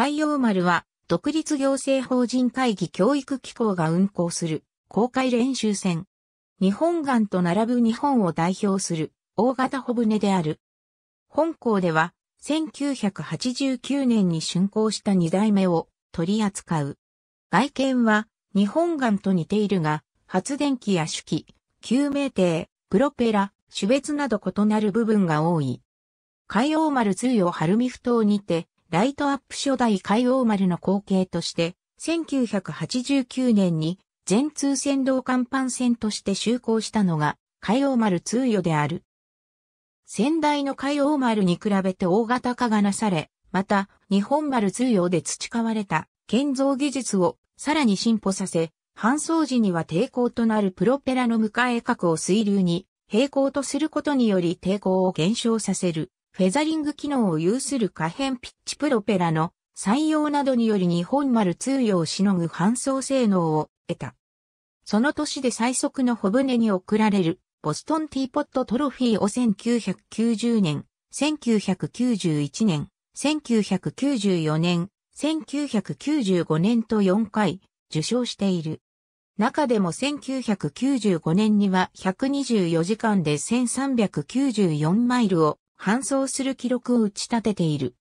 海洋丸は、独立行政法人会議教育機構が運行する公開練習船。日本岸と並ぶ日本を代表する大型帆船である。本校では1989年に竣工した2代目を取り扱う。外見は日本岸と似ているが、発電機や手機、救命艇、プロペラ、種別など異なる部分が多い。海洋丸通用晴海ふ頭にて、ライトアップ初代海王丸の後継として、1989年に全通船道甲板船として就航したのが海王丸通与である。先代の海王丸に比べて大型化がなされ、また日本丸通用で培われた建造技術をさらに進歩させ、搬送時には抵抗となるプロペラの迎え角を水流に平行とすることにより抵抗を減少させる。フェザリング機能を有する可変ピッチプロペラの採用などにより日本丸通用をしのぐ搬送性能を得た。その年で最速の小舟に贈られるボストンティーポットトロフィーを1990年、1991年、1994年、1995年と4回受賞している。中でも1995年には124時間で1394マイルを搬送する記録を打ち立てている。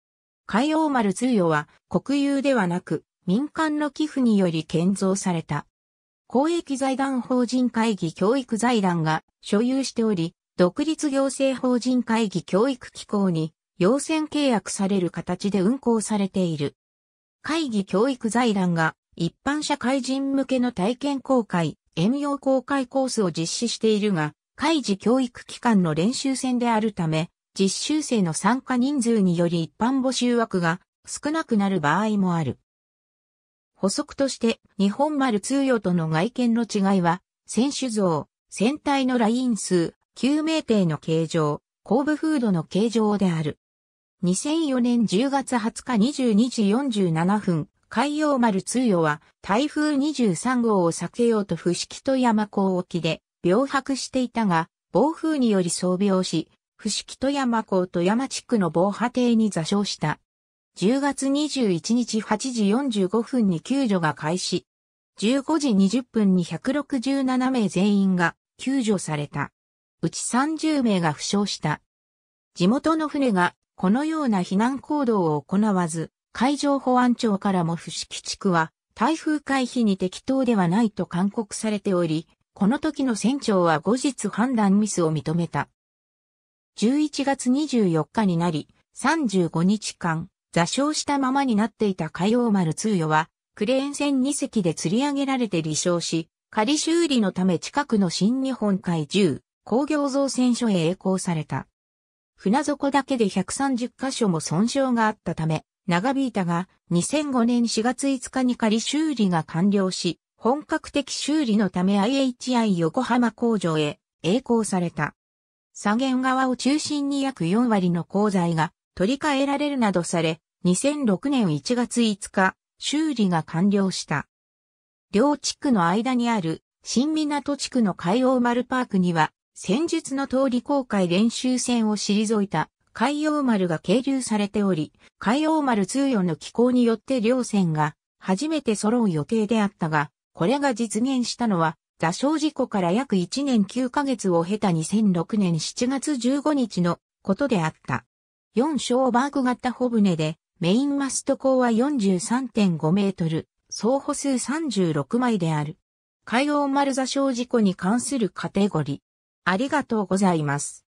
海王丸通与は国有ではなく民間の寄付により建造された。公益財団法人会議教育財団が所有しており、独立行政法人会議教育機構に要線契約される形で運行されている。会議教育財団が一般社会人向けの体験公開、遠洋公開コースを実施しているが、会議教育機関の練習船であるため、実習生の参加人数により一般募集枠が少なくなる場合もある。補足として、日本丸通用との外見の違いは、選手像、船体のライン数、救命艇の形状、後部フードの形状である。2004年10月20日22時47分、海洋丸通用は台風23号を避けようと伏木と山港沖で、病白していたが、暴風により装備をし、伏木富山港富山地区の防波堤に座礁した。10月21日8時45分に救助が開始。15時20分に167名全員が救助された。うち30名が負傷した。地元の船がこのような避難行動を行わず、海上保安庁からも伏木地区は台風回避に適当ではないと勧告されており、この時の船長は後日判断ミスを認めた。11月24日になり、35日間、座礁したままになっていた海洋丸通夜は、クレーン船2隻で釣り上げられて離礁し、仮修理のため近くの新日本海10工業造船所へ栄光された。船底だけで130箇所も損傷があったため、長引いたが2005年4月5日に仮修理が完了し、本格的修理のため IHI 横浜工場へ栄光された。左舷側を中心に約4割の鋼材が取り替えられるなどされ、2006年1月5日、修理が完了した。両地区の間にある新港地区の海洋丸パークには、戦術の通り公開練習船を退いた海洋丸が係留されており、海洋丸通用の機構によって両船が初めて揃う予定であったが、これが実現したのは座礁事故から約1年9ヶ月を経た2006年7月15日のことであった。4小バーク型帆船で、メインマスト高は43.5メートル、総歩数36枚である。海王丸座礁事故に関するカテゴリー。ありがとうございます。